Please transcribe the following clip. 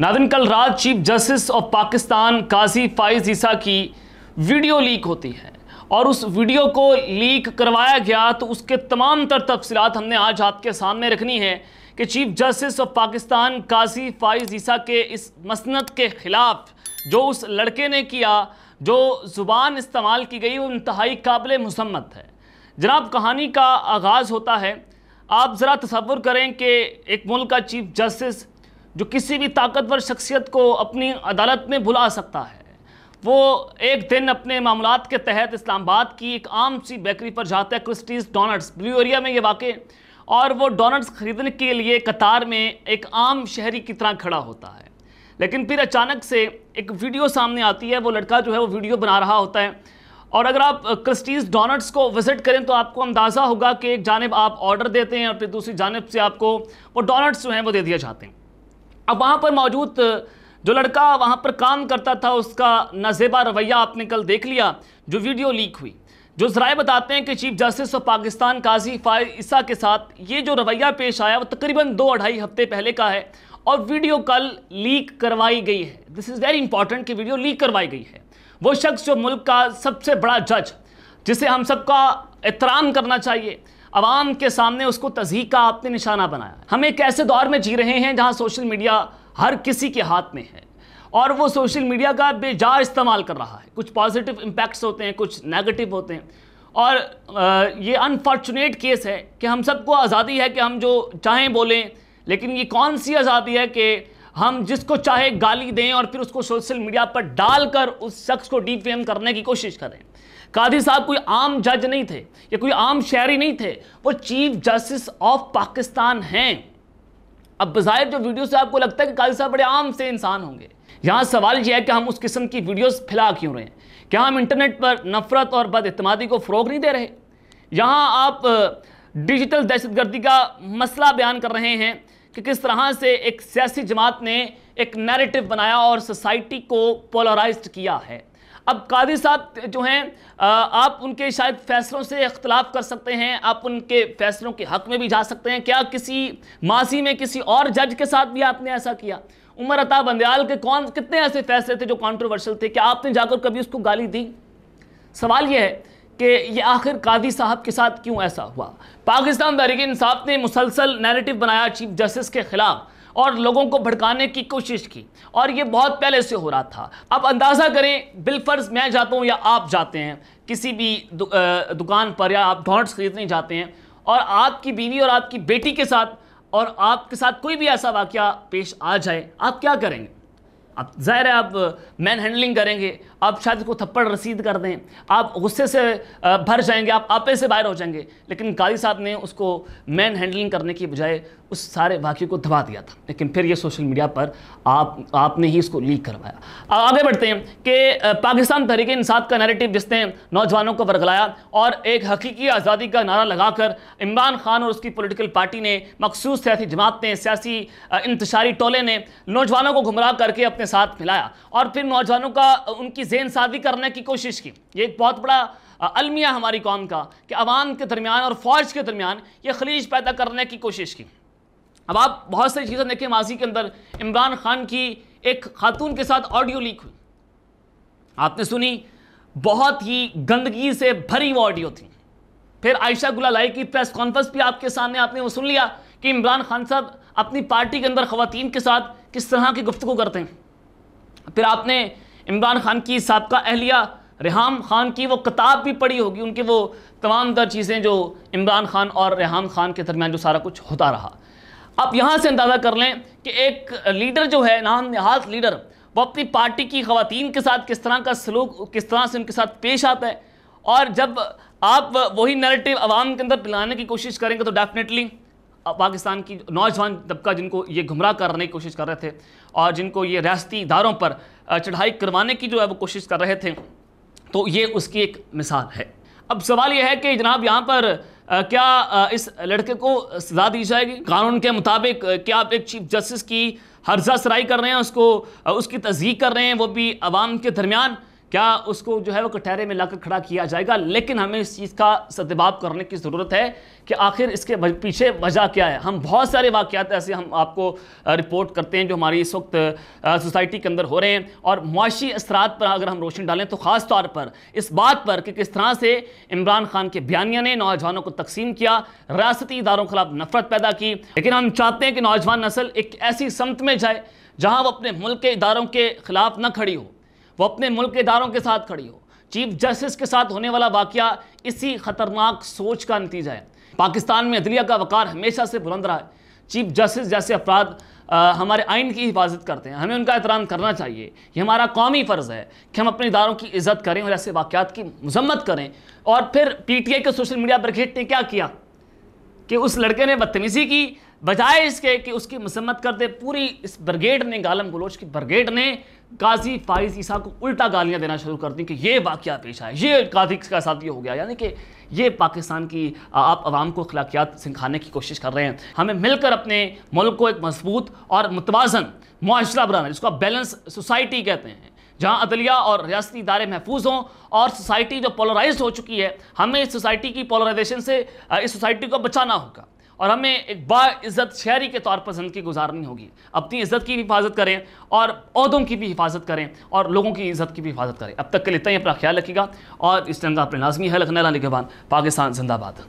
नादिन कल रात chief justice of Pakistan Qazi Faez Isa की वीडियो लीक होती है और उस वीडियो को लीक करवाया गया तो उसके तमाम तर तफसीत हमने आज आपके सामने रखनी है कि chief justice of Pakistan Qazi Faez Isa के इस मसनत के ख़िलाफ़ जो उस लड़के ने किया जो ज़ुबान इस्तेमाल की गई वो इंतहाई काबिल मसम्मत है जनाब कहानी का आगाज़ होता है आप ज़रा तस्वुर करें कि एक मुल्क का चीफ जस्टिस जो किसी भी ताकतवर शख्सियत को अपनी अदालत में बुला सकता है वो एक दिन अपने मामला के तहत इस्लामाबाद की एक आम सी बेकरी पर जाता है क्रिस्टीज डोनट्स ब्लू एरिया में ये वाक़ और वो डोनट्स ख़रीदने के लिए कतार में एक आम शहरी की तरह खड़ा होता है लेकिन फिर अचानक से एक वीडियो सामने आती है वो लड़का जो है वो वीडियो बना रहा होता है और अगर आप क्रिस्टीज डोनट्स को विज़िट करें तो आपको अंदाज़ा होगा कि एक जानब आप ऑर्डर देते हैं और फिर दूसरी जानब से आपको वो डोनट्स जो हैं वो दे दिए जाते हैं अब वहाँ पर मौजूद जो लड़का वहाँ पर काम करता था उसका नजेबा रवैया आपने कल देख लिया जो वीडियो लीक हुई जो जराए बताते हैं कि chief justice of Pakistan Qazi Isa के साथ ये जो रवैया पेश आया वो तकरीबन दो अढ़ाई हफ्ते पहले का है और वीडियो कल लीक करवाई गई है दिस इज़ वेरी इंपॉर्टेंट कि वीडियो लीक करवाई गई है वो शख्स जो मुल्क का सबसे बड़ा जज जिसे हम सबका एहतराम करना चाहिए अवाम के सामने उसको तजी का आपने निशाना बनाया हम एक ऐसे दौर में जी रहे हैं जहाँ सोशल मीडिया हर किसी के हाथ में है और वो सोशल मीडिया का बेजा इस्तेमाल कर रहा है कुछ पॉजिटिव इम्पैक्ट्स होते हैं कुछ नेगेटिव होते हैं और ये अनफॉर्चुनेट केस है कि हम सबको आज़ादी है कि हम जो चाहें बोलें लेकिन ये कौन सी आज़ादी है कि हम जिसको चाहे गाली दें और फिर उसको सोशल मीडिया पर डालकर उस शख्स को डीफेम करने की कोशिश करें कादी साहब कोई आम जज नहीं थे या कोई आम शहरी नहीं थे वो चीफ जस्टिस ऑफ पाकिस्तान हैं अब बाहर जो वीडियो से आपको लगता है कि कादी साहब बड़े आम से इंसान होंगे यहाँ सवाल यह है कि हम उस किस्म की वीडियोस फैला क्यों रहे हैं क्या हम इंटरनेट पर नफरत और बदतमादी को फ़रोग नहीं दे रहे यहाँ आप डिजिटल दहशतगर्दी का मसला बयान कर रहे हैं कि किस तरह से एक सियासी जमात ने एक नैरेटिव बनाया और सोसाइटी को पोलराइज किया है अब कादी साहब जो हैं आप उनके शायद फैसलों से इख्तलाफ कर सकते हैं आप उनके फैसलों के हक में भी जा सकते हैं क्या किसी माजी में किसी और जज के साथ भी आपने ऐसा किया उमर अता बंदयाल के कौन कितने ऐसे फैसले थे जो कॉन्ट्रोवर्शल थे क्या आपने जाकर कभी उसको गाली दी सवाल यह है कि ये आखिर कादी साहब के साथ क्यों ऐसा हुआ पाकिस्तान तहरीक इंसाफ ने मुसलसल नैरेटिव बनाया चीफ जस्टिस के ख़िलाफ़ और लोगों को भड़काने की कोशिश की और ये बहुत पहले से हो रहा था अब अंदाज़ा करें बिलफर्ज मैं जाता हूँ या आप जाते हैं किसी भी दु, आ, दुकान पर या आप ढॉट्स खरीदने जाते हैं और आपकी बीवी और आपकी बेटी के साथ और आपके साथ कोई भी ऐसा वाक़ पेश आ जाए आप क्या करेंगे अब ज़ाहिर है आप मैन हैंडलिंग करेंगे आप शायद को थप्पड़ रसीद कर दें आप गुस्से से भर जाएंगे आप आपे से बाहर हो जाएंगे लेकिन काजी साहब ने उसको मैन हैंडलिंग करने की बजाय उस सारे वाक्य को दबा दिया था लेकिन फिर ये सोशल मीडिया पर आप आपने ही इसको लीक करवाया आगे बढ़ते हैं कि पाकिस्तान तहरीक इंसाफ का नैरेटिव जिसने नौजवानों को बरगलाया और एक हकीकी आज़ादी का नारा लगाकर इमरान खान और उसकी पोलिटिकल पार्टी ने मखसूस सियासी जमात ने सियासी इंतशारी टोले ने नौजवानों को गुमराह करके अपने के साथ मिलाया और फिर नौजवानों का उनकी जेन साजी करने की कोशिश की ये एक बहुत बड़ा अलमिया हमारी कौम का कि अवाम के दरमियान और फ़ौज के दरमियान ये खलीज पैदा करने की कोशिश की अब आप बहुत सारी चीज़ें देखें माजी के अंदर इमरान खान की एक खातून के साथ ऑडियो लीक हुई आपने सुनी बहुत ही गंदगी से भरी वो ऑडियो थी फिर आयशा गुलाई की प्रेस कॉन्फ्रेंस भी आपके सामने आपने वो सुन लिया कि इमरान खान साहब अपनी पार्टी के अंदर खुवान के साथ किस तरह की गुफ्तु करते हैं फिर आपने इमरान खान की सबका अहलिया रेहम खान की वो किताब भी पढ़ी होगी उनके वो तमाम तर चीज़ें जो इमरान खान और रेहम खान के दरमियान जो सारा कुछ होता रहा आप यहाँ से अंदाज़ा कर लें कि एक लीडर जो है नाम नहाज लीडर वो अपनी पार्टी की खवतिन के साथ किस तरह का सलूक किस तरह से उनके साथ पेश आता है और जब आप वही नरेटिव आवाम के अंदर पिलाने की कोशिश करेंगे तो डेफिनेटली पाकिस्तान की नौजवान तबका जिनको ये गुमराह करने की कोशिश कर रहे थे और जिनको ये रियाती इदारों पर चढ़ाई करवाने की जो है वो कोशिश कर रहे थे तो ये उसकी एक मिसाल है अब सवाल यह है कि जनाब यहाँ पर आ, क्या आ, इस लड़के को सजा दी जाएगी कानून के मुताबिक क्या आप एक चीफ जस्टिस की हर्जा सराई कर रहे हैं उसको उसकी तस्दीक कर रहे हैं वो भी आवाम के दरमियान क्या उसको जो है वो कटहरे में लाकर खड़ा किया जाएगा लेकिन हमें इस चीज़ का सदबाव करने की ज़रूरत है कि आखिर इसके पीछे वजह क्या है हम बहुत सारे वाक़ात ऐसे हम आपको रिपोर्ट करते हैं जो हमारी इस वक्त सोसाइटी के अंदर हो रहे हैं और मुआशी असरात पर अगर हम रोशनी डालें तो ख़ास तौर पर इस बात पर कि किस तरह से इमरान खान के बयानिया ने नौजवानों को तकसीम किया रियासती इदारों के खिलाफ नफरत पैदा की लेकिन हम चाहते हैं कि नौजवान नस्ल एक ऐसी समत में जाए जहाँ वो अपने मुल्क के इदारों के ख़िलाफ़ ना खड़ी हो वो अपने मुल्क के इदारों के साथ खड़ी हो चीफ जस्टिस के साथ होने वाला वाक्य इसी खतरनाक सोच का नतीजा है पाकिस्तान में अदलिया का वकार हमेशा से बुलंद रहा है चीफ जस्टिस जैसे अपराध हमारे आइन की हिफाजत करते हैं हमें उनका एहतराम करना चाहिए ये हमारा कौमी फ़र्ज़ है कि हम अपने इदारों की इज़्ज़त करें और ऐसे वाक़ात की मजम्मत करें और फिर पी टी आई के सोशल मीडिया पर घिट ने क्या किया कि उस लड़के ने बदतमीज़ी की बजाय इसके कि उसकी मसम्मत कर दे पूरी इस ब्रिगेड ने गालम गलोच की ब्रिगेड ने काजी फाइज ईसा को उल्टा गालियाँ देना शुरू कर दी कि ये वाक़ पेश आए ये काजी का साथ ये हो गया यानी कि ये पाकिस्तान की आप आवाम को अखलाकियात सिखाने की कोशिश कर रहे हैं हमें मिलकर अपने मुल्क को एक मजबूत और मुतवाजन मुआरा बनाना जिसको आप बैलेंस सोसाइटी कहते हैं जहां अदलिया और रियासती इदारे महफूज हों और सोसाइटी जो पोलराइज हो चुकी है हमें इस सोसाइटी की पोलराइजेशन से इस सोसाइटी को बचाना होगा और हमें एक बाज़्ज़त शहरी के तौर पर ज़िंदगी गुजारनी होगी अपनी इज़्ज़त की भी हिफाजत करें और अहदों की भी हिफाजत करें और लोगों की इज़्ज़त की भी हिफाजत करें अब तक के लिए तय अपना ख्याल रखिएगा और इस तरह अपने लाजमी है लखनऊ के बाद पाकिस्तान जिंदाबाद